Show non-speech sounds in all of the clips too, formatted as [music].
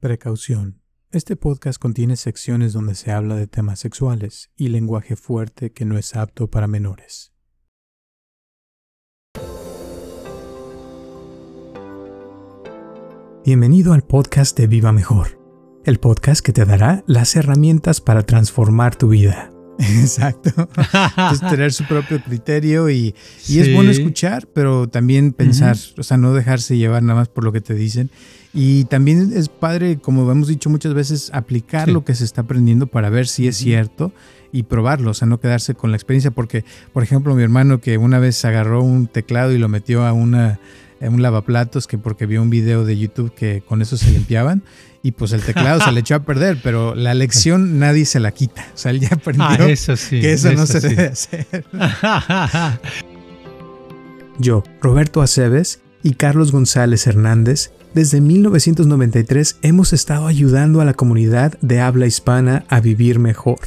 Precaución. Este podcast contiene secciones donde se habla de temas sexuales y lenguaje fuerte que no es apto para menores. Bienvenido al podcast de Viva Mejor, el podcast que te dará las herramientas para transformar tu vida. [laughs] Exacto. es tener su propio criterio y, y es bueno escuchar, pero también pensar, o sea, no dejarse llevar nada más por lo que te dicen y también es padre, como hemos dicho muchas veces, aplicar lo que se está aprendiendo para ver si es cierto y probarlo, o sea, no quedarse con la experiencia, porque, por ejemplo, mi hermano que una vez agarró un teclado y lo metió a una un lavaplatos que porque vio un video de YouTube que con eso se limpiaban y pues el teclado se le echó a perder, pero la lección [laughs] nadie se la quita, o sea, él ya aprendió ah, eso sí, que eso, no se debe hacer. [laughs] Yo, Roberto Aceves y Carlos González Hernández desde 1993 hemos estado ayudando a la comunidad de habla hispana a vivir mejor.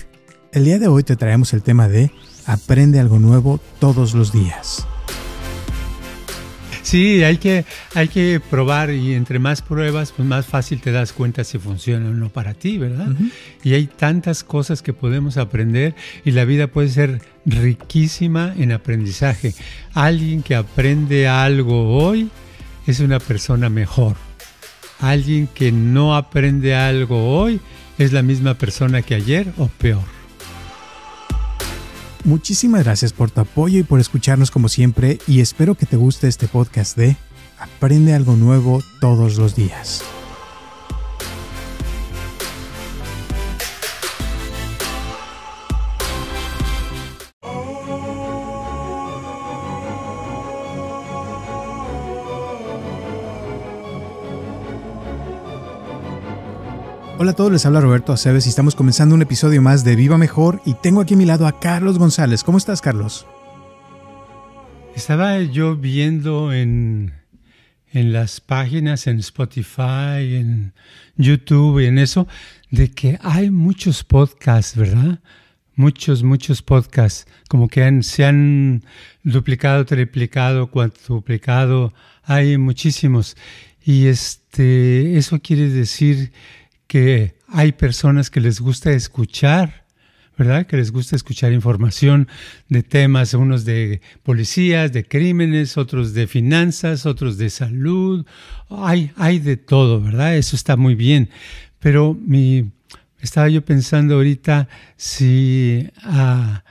El día de hoy te traemos el tema de Aprende algo nuevo todos los días. Sí, hay que, hay que probar y entre más pruebas, pues más fácil te das cuenta si funciona o no para ti, ¿verdad? Y hay tantas cosas que podemos aprender y la vida puede ser riquísima en aprendizaje. Alguien que aprende algo hoy, es una persona mejor. Alguien que no aprende algo hoy es la misma persona que ayer o peor. Muchísimas gracias por tu apoyo y por escucharnos como siempre y espero que te guste este podcast de Aprende algo nuevo todos los días. Hola a todos, les habla Roberto Aceves y estamos comenzando un episodio más de Viva Mejor y tengo aquí a mi lado a Carlos González. ¿Cómo estás, Carlos? Estaba yo viendo en, las páginas, en Spotify, en YouTube y en eso, de que hay muchos podcasts, ¿verdad? Muchos, muchos podcasts, como que se han duplicado, triplicado, cuadruplicado, hay muchísimos. Y este, eso quiere decir que hay personas que les gusta escuchar, ¿verdad? Que les gusta escuchar información de temas, unos de policías, de crímenes, otros de finanzas, otros de salud. Hay, hay de todo, ¿verdad? Eso está muy bien. Pero mi, estaba yo pensando ahorita si... Ah,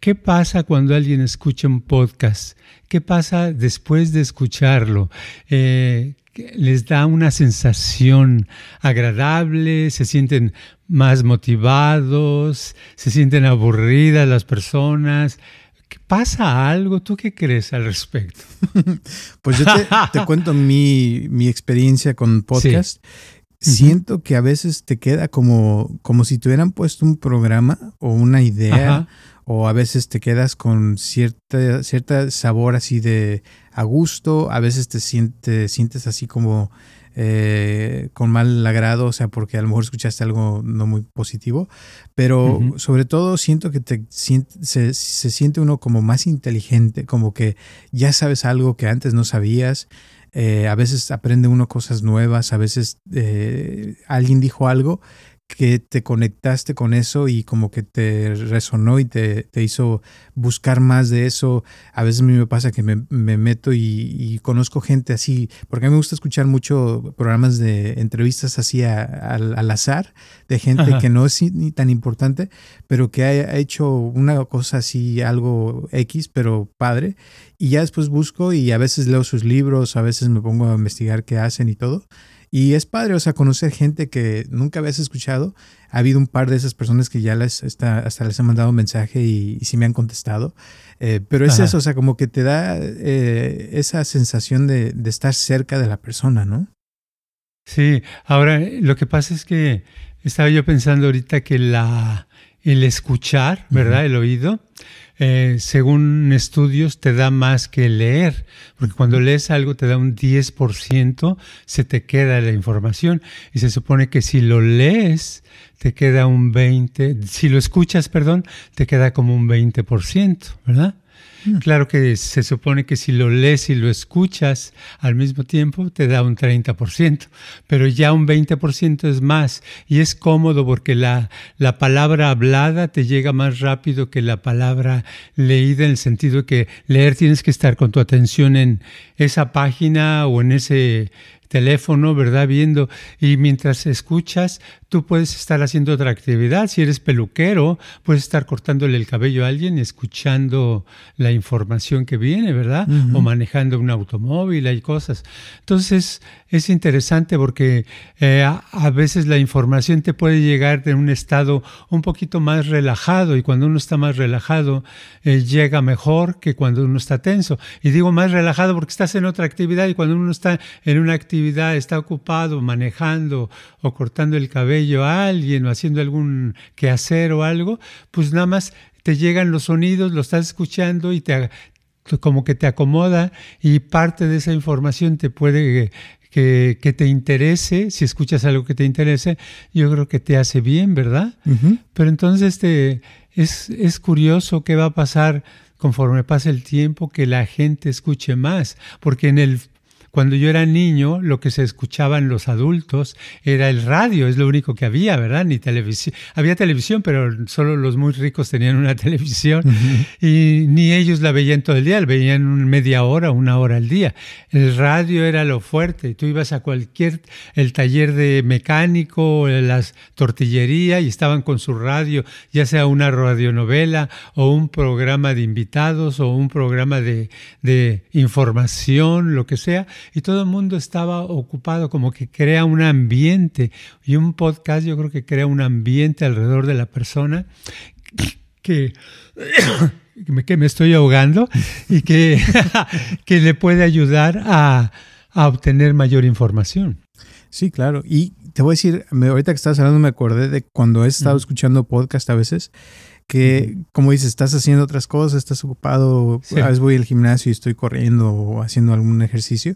¿Qué pasa cuando alguien escucha un podcast? ¿Qué pasa después de escucharlo? Eh, les da una sensación agradable, se sienten más motivados, se sienten aburridas las personas. ¿Pasa algo? ¿Tú qué crees al respecto? [laughs] pues yo te, [laughs] cuento mi, experiencia con podcast. Siento que a veces te queda como, como si te hubieran puesto un programa o una idea o a veces te quedas con cierta, cierta sabor así de a gusto, a veces te, siente, sientes así como eh, con mal agrado, o sea, porque a lo mejor escuchaste algo no muy positivo, pero sobre todo siento que se, se siente uno como más inteligente, como que ya sabes algo que antes no sabías. Eh, a veces aprende uno cosas nuevas, a veces eh, alguien dijo algo que te conectaste con eso y como que te resonó y te, hizo buscar más de eso. A veces a mí me pasa que me, meto y, conozco gente así, porque a mí me gusta escuchar mucho programas de entrevistas así al azar, de gente que no es ni tan importante, pero que ha hecho una cosa así, algo X, pero padre. Y ya después busco y a veces leo sus libros, a veces me pongo a investigar qué hacen y todo. Y es padre, o sea, conocer gente que nunca habías escuchado. Ha habido un par de esas personas que ya les, hasta, les han mandado un mensaje y, sí me han contestado. Eh, pero es eso, o sea, como que te da eh, esa sensación de, estar cerca de la persona, ¿no? Sí, ahora lo que pasa es que estaba yo pensando ahorita que la, el escuchar, ¿verdad? El oído eh, según estudios, te da más que leer, porque cuando lees algo te da un 10%, se te queda la información y se supone que si lo lees, te queda un 20%, si lo escuchas, perdón, te queda como un 20%, ¿verdad? Mm. Claro que se supone que si lo lees y lo escuchas al mismo tiempo te da un 30%, pero ya un 20% es más y es cómodo porque la, la palabra hablada te llega más rápido que la palabra leída en el sentido que leer tienes que estar con tu atención en esa página o en ese teléfono, ¿verdad? Viendo y mientras escuchas, tú puedes estar haciendo otra actividad. Si eres peluquero, puedes estar cortándole el cabello a alguien, escuchando la información que viene, ¿verdad? O manejando un automóvil, hay cosas. Entonces, es interesante porque eh, a, veces la información te puede llegar de un estado un poquito más relajado y cuando uno está más relajado eh, llega mejor que cuando uno está tenso. Y digo más relajado porque estás en otra actividad y cuando uno está en una actividad está ocupado manejando o cortando el cabello a alguien o haciendo algún quehacer o algo, pues nada más te llegan los sonidos, lo estás escuchando y te, como que te acomoda y parte de esa información te puede que, te interese, si escuchas algo que te interese, yo creo que te hace bien, ¿verdad? Pero entonces este, es, es curioso qué va a pasar conforme pasa el tiempo que la gente escuche más, porque en el cuando yo era niño, lo que se escuchaban los adultos era el radio, es lo único que había, ¿verdad? Ni televisión. Había televisión, pero solo los muy ricos tenían una [laughs] televisión y ni ellos la veían todo el día, la veían media hora, una hora al día. El radio era lo fuerte. Tú ibas a cualquier, el taller de mecánico, las tortillería y estaban con su radio, ya sea una radionovela o un programa de invitados o un programa de, de información, lo que sea, y todo el mundo estaba ocupado, como que crea un ambiente. Y un podcast yo creo que crea un ambiente alrededor de la persona que... [coughs] que me estoy ahogando y que, [laughs] que le puede ayudar a, obtener mayor información. Sí, claro. Y te voy a decir, ahorita que estabas hablando me acordé de cuando he estado escuchando podcast a veces que, como dices, estás haciendo otras cosas, estás ocupado, a ah, veces voy al gimnasio y estoy corriendo o haciendo algún ejercicio.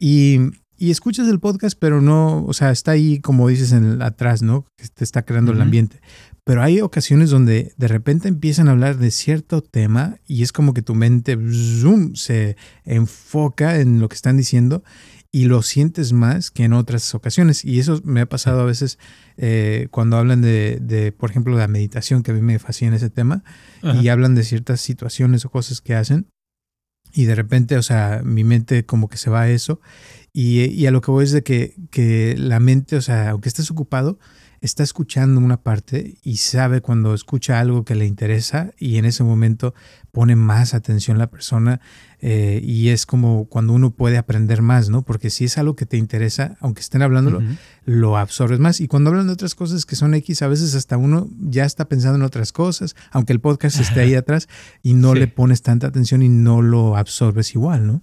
Y, y, escuchas el podcast, pero no, o sea, está ahí, como dices, en el, atrás, ¿no? Que te está creando el ambiente. Pero hay ocasiones donde de repente empiezan a hablar de cierto tema y es como que tu mente, zoom, se enfoca en lo que están diciendo y lo sientes más que en otras ocasiones. Y eso me ha pasado a veces eh, cuando hablan de, por ejemplo, la meditación, que a mí me fascina ese tema, y hablan de ciertas situaciones o cosas que hacen. Y de repente, o sea, mi mente como que se va a eso. Y, a lo que voy es de que, que la mente, o sea, aunque estés ocupado, está escuchando una parte y sabe cuando escucha algo que le interesa y en ese momento pone más atención la persona eh, y es como cuando uno puede aprender más, ¿no? Porque si es algo que te interesa, aunque estén hablándolo, lo absorbes más. Y cuando hablan de otras cosas que son X, a veces hasta uno ya está pensando en otras cosas, aunque el podcast [laughs] esté ahí atrás y no le pones tanta atención y no lo absorbes igual, ¿no?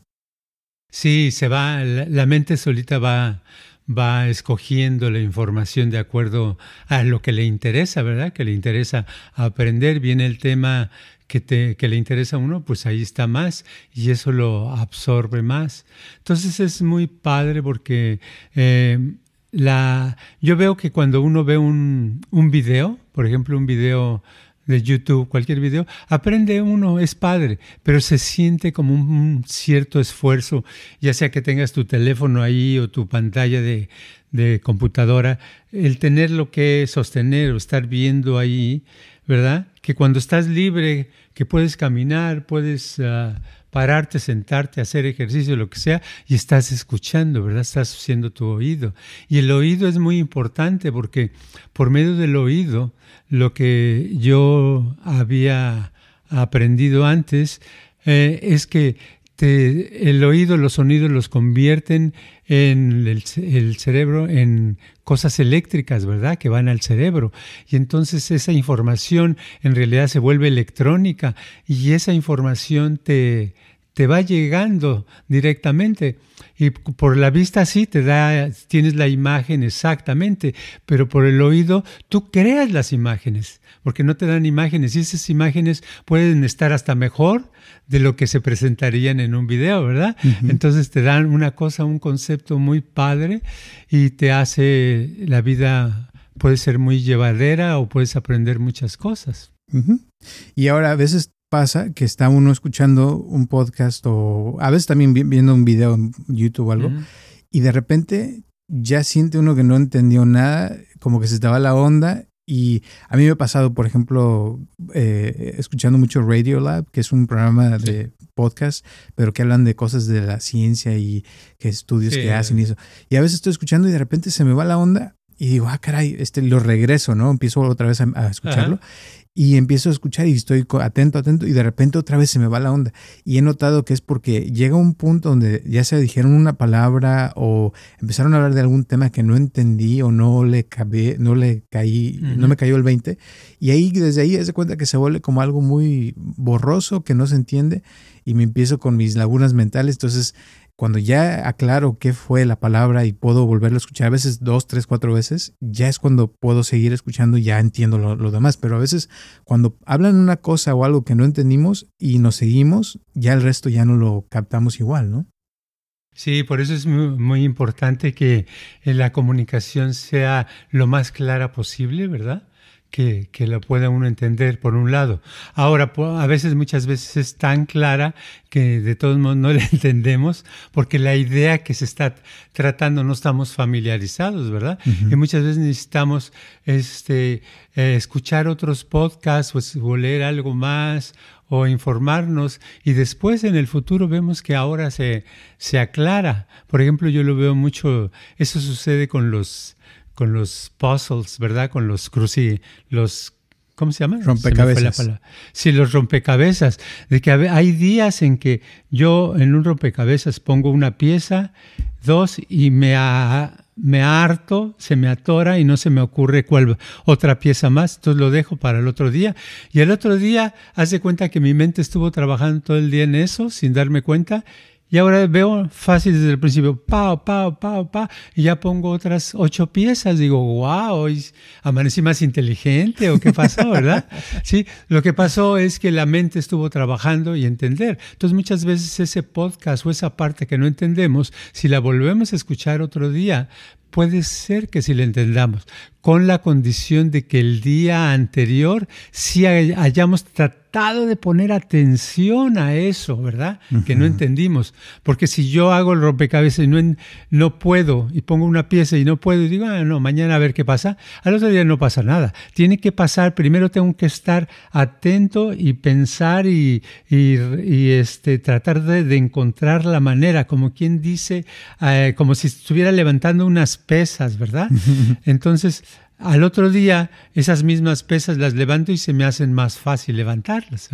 Sí, se va, la mente solita va, va escogiendo la información de acuerdo a lo que le interesa, ¿verdad? Que le interesa aprender. Viene el tema que, te, le interesa a uno, pues ahí está más y eso lo absorbe más. Entonces es muy padre porque em, la, yo veo que cuando uno ve un, video, por ejemplo, un video de YouTube, cualquier video, aprende uno, es padre, pero se siente como un, cierto esfuerzo, ya sea que tengas tu teléfono ahí o tu pantalla de, de computadora, el tener lo que sostener o estar viendo ahí ¿verdad? Que cuando estás libre, que puedes caminar, puedes ah, pararte, sentarte, hacer ejercicio, lo que sea, y estás escuchando, ¿verdad? Estás haciendo tu oído. Y el oído es muy importante porque por medio del oído, lo que yo había aprendido antes eh, es que este, el oído, los sonidos los convierten en el, cerebro en cosas eléctricas, ¿verdad? Que van al cerebro. Y entonces esa información en realidad se vuelve electrónica y esa información te, te va llegando directamente y por la vista sí te da tienes la imagen exactamente, pero por el oído tú creas las imágenes, porque no te dan imágenes y esas imágenes pueden estar hasta mejor de lo que se presentarían en un video, ¿verdad? Entonces te dan una cosa, un concepto muy padre y te hace la vida puede ser muy llevadera o puedes aprender muchas cosas. Y ahora a veces pasa que está uno escuchando un podcast o a veces también viendo un video en YouTube o algo, y de repente ya siente uno que no entendió nada, como que se estaba la onda. Y a mí me ha pasado, por ejemplo, eh, escuchando mucho Radio Lab, que es un programa de podcast, pero que hablan de cosas de la ciencia y que estudios que hacen y eso. Y a veces estoy escuchando y de repente se me va la onda y digo, ah, caray, este, lo regreso, ¿no? Empiezo otra vez a, escucharlo y empiezo a escuchar y estoy atento, atento y de repente otra vez se me va la onda. Y he notado que es porque llega un punto donde ya se dijeron una palabra o empezaron a hablar de algún tema que no entendí o no le no le caí, no me cayó el 20 y ahí desde ahí se cuenta que se vuelve como algo muy borroso que no se entiende y me empiezo con mis lagunas mentales, entonces cuando ya aclaro qué fue la palabra y puedo volverlo a escuchar a veces dos, tres, cuatro veces, ya es cuando puedo seguir escuchando y ya entiendo lo, demás. Pero a veces cuando hablan una cosa o algo que no entendimos y nos seguimos, ya el resto ya no lo captamos igual, ¿no? Sí, por eso es muy importante que eh, la comunicación sea lo más clara posible, ¿verdad? que, la pueda uno entender, por un lado. Ahora, a veces, muchas veces es tan clara que de todos modos no [laughs] la entendemos porque la idea que se está tratando no estamos familiarizados, ¿verdad? Y muchas veces necesitamos este, eh, escuchar otros podcasts pues, o, leer algo más o informarnos y después en el futuro vemos que ahora se, se aclara. Por ejemplo, yo lo veo mucho, eso sucede con los con los puzzles, ¿verdad? Con los cruci, los ¿cómo se llama? Rompecabezas. sí, los rompecabezas. De que hay días en que yo en un rompecabezas pongo una pieza, dos, y me, me harto, se me atora y no se me ocurre cuál otra pieza más. Entonces lo dejo para el otro día. Y el otro día, hace cuenta que mi mente estuvo trabajando todo el día en eso, sin darme cuenta. Y ahora veo fácil desde el principio, pa, pa, pa, pa, y ya pongo otras ocho piezas. Digo, wow, hoy amanecí más inteligente o qué pasó, [laughs] ¿verdad? sí, lo que pasó es que la mente estuvo trabajando y entender. Entonces muchas veces ese podcast o esa parte que no entendemos, si la volvemos a escuchar otro día, puede ser que si la entendamos con la condición de que el día anterior sí hayamos tratado de poner atención a eso, ¿verdad? Que no entendimos. Porque si yo hago el rompecabezas y no, no puedo, y pongo una pieza y no puedo, y digo, ah, no, mañana a ver qué pasa, al otro día no pasa nada. Tiene que pasar, primero tengo que estar atento y pensar y, y, este, tratar de, encontrar la manera, como quien dice, eh, como si estuviera levantando unas pesas, ¿verdad? Entonces, al otro día esas mismas pesas las levanto y se me hacen más fácil levantarlas.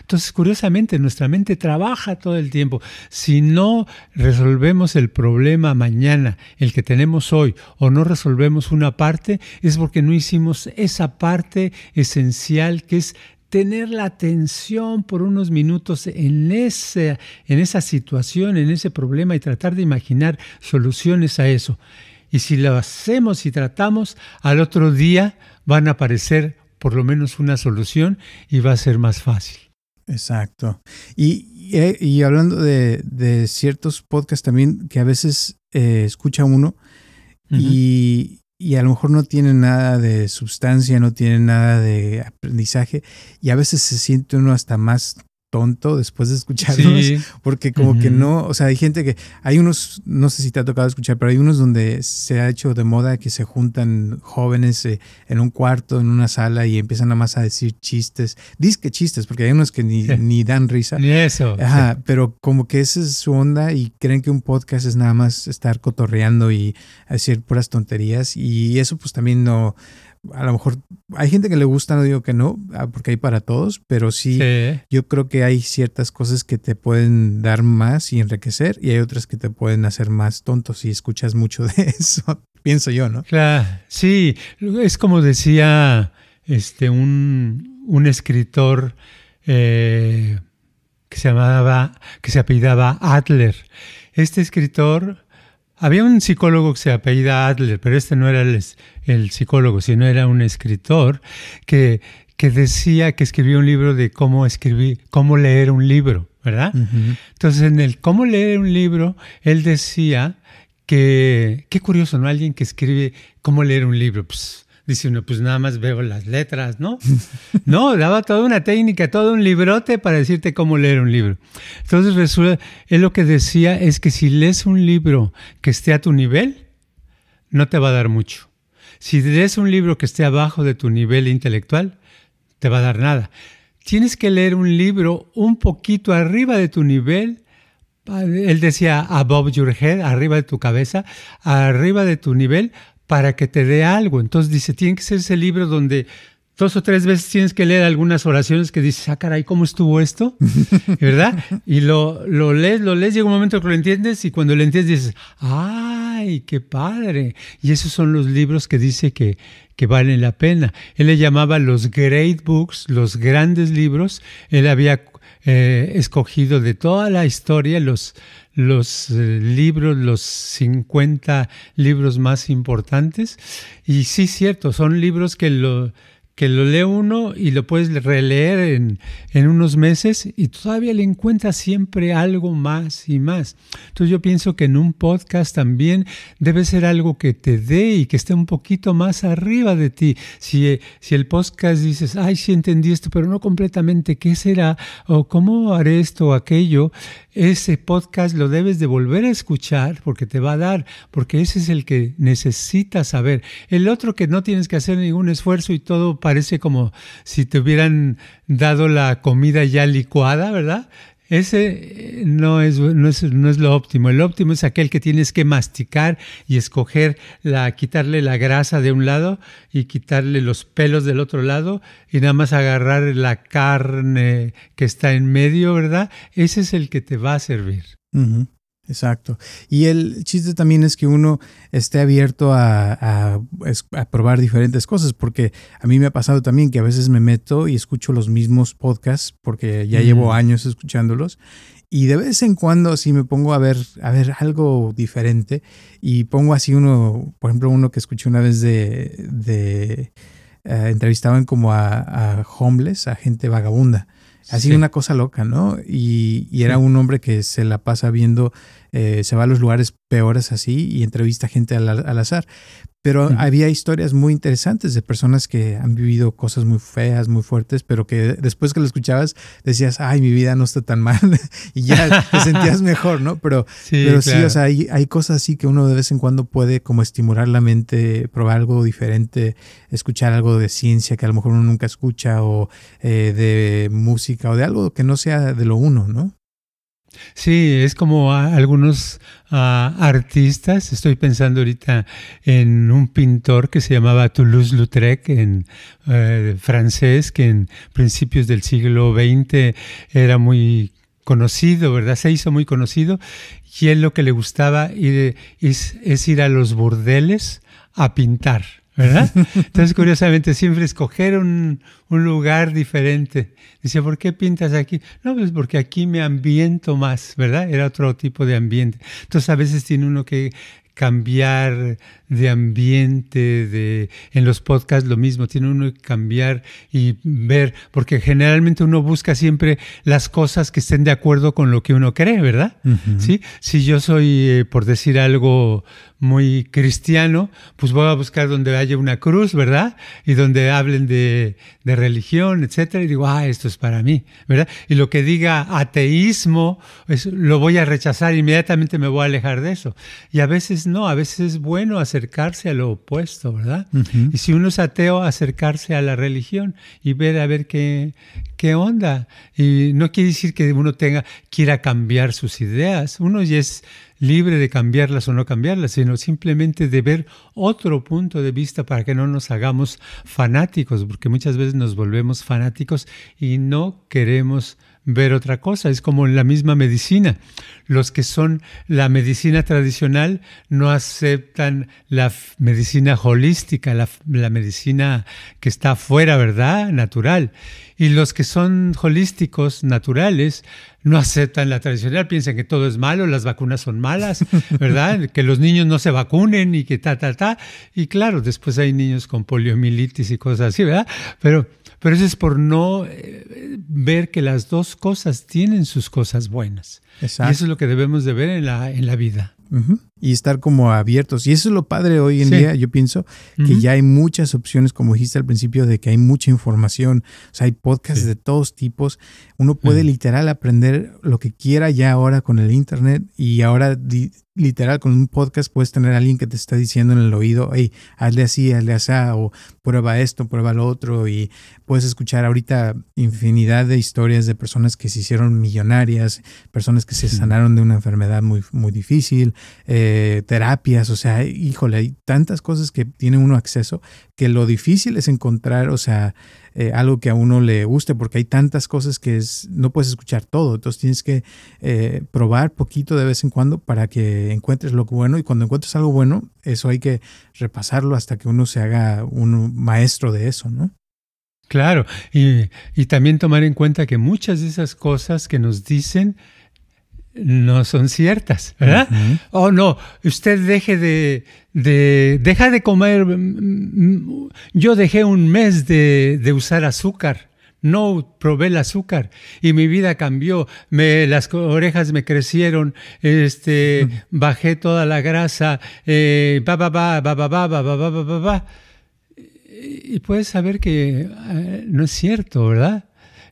Entonces, curiosamente, nuestra mente trabaja todo el tiempo. Si no resolvemos el problema mañana, el que tenemos hoy, o no resolvemos una parte, es porque no hicimos esa parte esencial que es tener la atención por unos minutos en, ese, en esa situación, en ese problema y tratar de imaginar soluciones a eso. Y si lo hacemos y tratamos, al otro día van a aparecer por lo menos una solución y va a ser más fácil. Exacto. Y, eh, hablando de, ciertos podcasts también que a veces eh, escucha uno y, y a lo mejor no tiene nada de sustancia, no tiene nada de aprendizaje y a veces se siente uno hasta más tonto después de escucharlos, porque como que no, o sea, hay gente que, hay unos, no sé si te ha tocado escuchar, pero hay unos donde se ha hecho de moda que se juntan jóvenes eh, en un cuarto, en una sala y empiezan nada más a decir chistes, que chistes, porque hay unos que ni, [laughs] dan risa. Ni eso. Ajá, pero como que esa es su onda y creen que un podcast es nada más estar cotorreando y decir puras tonterías y eso pues también no a lo mejor hay gente que le gusta, no digo que no, ah, porque hay para todos, pero sí, yo creo que hay ciertas cosas que te pueden dar más y enriquecer y hay otras que te pueden hacer más tonto si escuchas mucho de [laughs] eso, pienso yo, ¿no? Claro, sí, es como decía este, un, escritor eh, que se llamaba, que se apellidaba Adler. Este escritor había un psicólogo que se apellida Adler, pero este no era el, psicólogo, sino era un escritor que, que, decía que escribió un libro de cómo escribir, cómo leer un libro, ¿verdad? Entonces, en el cómo leer un libro, él decía que, qué curioso, ¿no? Alguien que escribe cómo leer un libro, pues, Dice uno, pues nada más veo las letras, ¿no? [laughs] no, daba toda una técnica, todo un librote para decirte cómo leer un libro. Entonces, resulta, él lo que decía es que si lees un libro que esté a tu nivel, no te va a dar mucho. Si lees un libro que esté abajo de tu nivel intelectual, te va a dar nada. Tienes que leer un libro un poquito arriba de tu nivel él decía above your head, arriba de tu cabeza, arriba de tu nivel, para que te dé algo. Entonces dice, tiene que ser ese libro donde dos o tres veces tienes que leer algunas oraciones que dices, ah, caray, ¿cómo estuvo esto? [laughs] ¿Verdad? Y lo, lo lees, lo lees, llega un momento que lo entiendes y cuando lo entiendes dices, ay, qué padre. Y esos son los libros que dice que, que valen la pena. Él le llamaba los great books, los grandes libros. Él había eh, escogido de toda la historia los, los eh, libros, los 50 libros más importantes. Y sí, cierto, son libros que lo, que lo lee uno y lo puedes releer en, en, unos meses y todavía le encuentras siempre algo más y más. Entonces yo pienso que en un podcast también debe ser algo que te dé y que esté un poquito más arriba de ti. Si, eh, si el podcast dices, ay, sí entendí esto, pero no completamente, ¿qué será? ¿O cómo haré esto o aquello? Ese podcast lo debes de volver a escuchar porque te va a dar, porque ese es el que necesitas saber. El otro que no tienes que hacer ningún esfuerzo y todo parece como si te hubieran dado la comida ya licuada, ¿verdad? Ese eh, no es, no, es, lo óptimo. El óptimo es aquel que tienes que masticar y escoger, la, quitarle la grasa de un lado y quitarle los pelos del otro lado y nada más agarrar la carne que está en medio, ¿verdad? Ese es el que te va a servir. Exacto. Y el chiste también es que uno esté abierto a, probar diferentes cosas, porque a mí me ha pasado también que a veces me meto y escucho los mismos podcasts, porque ya llevo años escuchándolos, y de vez en cuando si me pongo a ver, a ver algo diferente y pongo así uno, por ejemplo, uno que escuché una vez de, eh, entrevistaban como a, a homeless, a gente vagabunda. Así una cosa loca, ¿no? Y, y, era un hombre que se la pasa viendo eh, se va a los lugares peores así y entrevista gente al, azar. Pero había historias muy interesantes de personas que han vivido cosas muy feas, muy fuertes, pero que después que lo escuchabas decías, ay, mi vida no está tan mal [laughs] y ya te sentías mejor, ¿no? Pero [laughs] sí, pero sí o sea, hay, cosas así que uno de vez en cuando puede como estimular la mente, probar algo diferente, escuchar algo de ciencia que a lo mejor uno nunca escucha o eh, de música o de algo que no sea de lo uno, ¿no? Sí, es como algunos artistas, estoy pensando ahorita en un pintor que se llamaba Toulouse-Lautrec, en eh, francés, que en principios del siglo XX era muy conocido, ¿verdad? Se hizo muy conocido y él lo que le gustaba ir, es, es ir a los burdeles a pintar. ¿verdad? [laughs] Entonces, curiosamente, siempre escoger un, un, lugar diferente. Dice, ¿por qué pintas aquí? No, pues porque aquí me ambiento más, ¿verdad? Era otro tipo de ambiente. Entonces, a veces tiene uno que cambiar de ambiente, de en los podcasts lo mismo, tiene uno que cambiar y ver, porque generalmente uno busca siempre las cosas que estén de acuerdo con lo que uno cree, ¿verdad? ¿Sí? Si yo soy, eh, por decir algo muy cristiano, pues voy a buscar donde haya una cruz, ¿verdad? Y donde hablen de, religión, etcétera, y digo, ah, esto es para mí, ¿verdad? Y lo que diga ateísmo, lo voy a rechazar, inmediatamente me voy a alejar de eso. Y a veces no, a veces es bueno hacer acercarse a lo opuesto, ¿verdad? Y si uno es ateo, acercarse a la religión y ver a ver qué, qué onda. Y no quiere decir que uno tenga, quiera cambiar sus ideas. Uno ya es libre de cambiarlas o no cambiarlas, sino simplemente de ver otro punto de vista para que no nos hagamos fanáticos, porque muchas veces nos volvemos fanáticos y no queremos ver otra cosa. Es como en la misma medicina los que son la medicina tradicional no aceptan la medicina holística, la, medicina que está afuera, ¿verdad? Natural. Y los que son holísticos, naturales, no aceptan la tradicional, piensan que todo es malo, las vacunas son malas, [laughs] ¿verdad? que los niños no se vacunen y que ta, ta, ta. Y claro, después hay niños con poliomielitis y cosas así, ¿verdad? Pero, pero eso es por no eh, ver que las dos cosas tienen sus cosas buenas. Exacto que debemos de ver en la, en la vida. Y estar como abiertos. Y eso es lo padre hoy en día, yo pienso, que ya hay muchas opciones, como dijiste al principio, de que hay mucha información. O sea, hay podcasts de todos tipos. Uno puede literal aprender lo que quiera ya ahora con el Internet. Y ahora, literal, con un podcast puedes tener a alguien que te está diciendo en el oído, hey, hazle así, hazle así, o prueba esto, prueba lo otro. Y puedes escuchar ahorita infinidad de historias de personas que se hicieron millonarias, personas que se sanaron de una enfermedad muy, muy difícil eh, terapias, o sea, híjole, hay tantas cosas que tiene uno acceso que lo difícil es encontrar, o sea, eh, algo que a uno le guste, porque hay tantas cosas que no puedes escuchar todo, entonces tienes que eh, probar poquito de vez en cuando para que encuentres lo bueno y cuando encuentres algo bueno, eso hay que repasarlo hasta que uno se haga un maestro de eso, ¿no? Claro, y también tomar en cuenta que muchas de esas cosas que nos dicen no son ciertas, ¿verdad? oh, no, usted deje de, de, deja de comer, yo dejé un mes de, de usar azúcar, no probé el azúcar y mi vida cambió, me, las orejas me crecieron, este, bajé toda la grasa, eh, ba, ba, ba, ba, ba, ba, ba, ba, ba, y puedes saber que no es cierto, ¿verdad?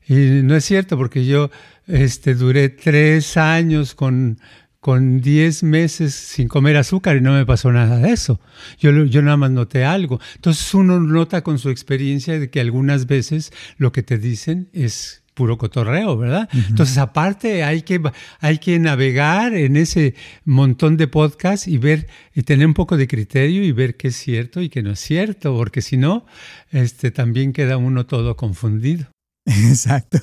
Y no es cierto, porque yo este, duré tres años con, con diez meses sin comer azúcar y no me pasó nada de eso. Yo, yo nada más noté algo. Entonces uno nota con su experiencia de que algunas veces lo que te dicen es puro cotorreo, ¿verdad? Entonces, aparte, hay que, hay que navegar en ese montón de podcasts y ver, y tener un poco de criterio y ver qué es cierto y qué no es cierto, porque si no, este, también queda uno todo confundido. [laughs] Exacto.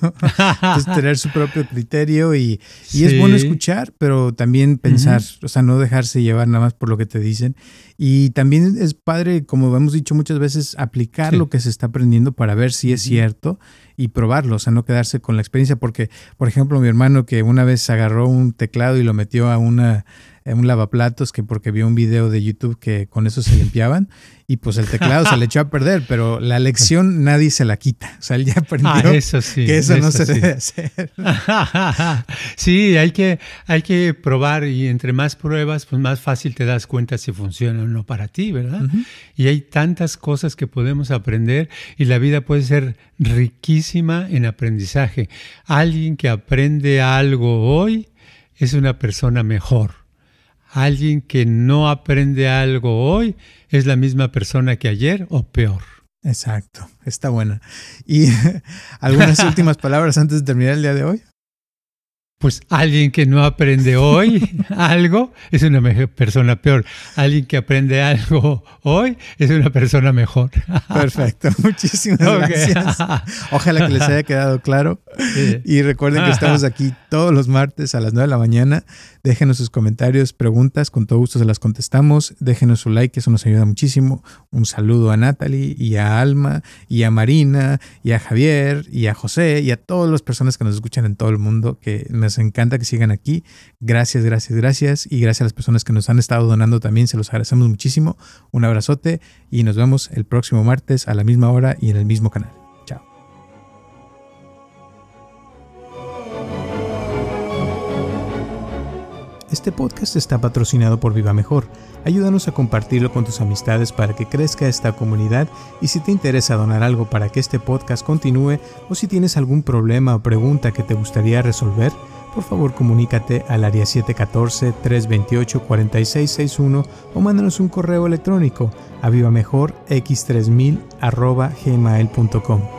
[laughs] tener su propio criterio y, es bueno escuchar, pero también pensar, o sea, no dejarse llevar nada más por lo que te dicen. Y también es padre, como hemos dicho muchas veces, aplicar lo que se está aprendiendo para ver si es cierto y probarlo, o sea, no quedarse con la experiencia, porque, por ejemplo, mi hermano que una vez agarró un teclado y lo metió a una un lavaplatos que porque vio un video de YouTube que con eso se limpiaban y pues el teclado se le echó a perder, pero la lección nadie se la quita. O sea, él ya aprendió ah, eso sí, que eso, no se debe hacer. [laughs] sí, hay que, hay que probar y entre más pruebas, pues más fácil te das cuenta si funciona o no para ti, ¿verdad? Y hay tantas cosas que podemos aprender y la vida puede ser riquísima en aprendizaje. Alguien que aprende algo hoy es una persona mejor Alguien que no aprende algo hoy es la misma persona que ayer o peor. Exacto, está buena. ¿Y [laughs] algunas últimas [laughs] palabras antes de terminar el día de hoy? Pues alguien que no aprende hoy [laughs] algo es una persona peor. Alguien que aprende algo hoy es una persona mejor. Perfecto, muchísimas gracias. Ojalá que les haya quedado claro. Y recuerden que estamos aquí todos los martes a las 9 de la mañana. Déjenos sus comentarios, preguntas, con todo gusto se las contestamos. Déjenos su like, eso nos ayuda muchísimo. Un saludo a Natalie y a Alma y a Marina y a Javier y a José y a todas las personas que nos escuchan en todo el mundo, que nos encanta que sigan aquí. Gracias, gracias, gracias. Y gracias a las personas que nos han estado donando también, se los agradecemos muchísimo. Un abrazote y nos vemos el próximo martes a la misma hora y en el mismo canal. Este podcast está patrocinado por Viva Mejor. Ayúdanos a compartirlo con tus amistades para que crezca esta comunidad y si te interesa donar algo para que este podcast continúe o si tienes algún problema o pregunta que te gustaría resolver, por favor comunícate al área 714-328-4661 o mándanos un correo electrónico a vivamejorx3000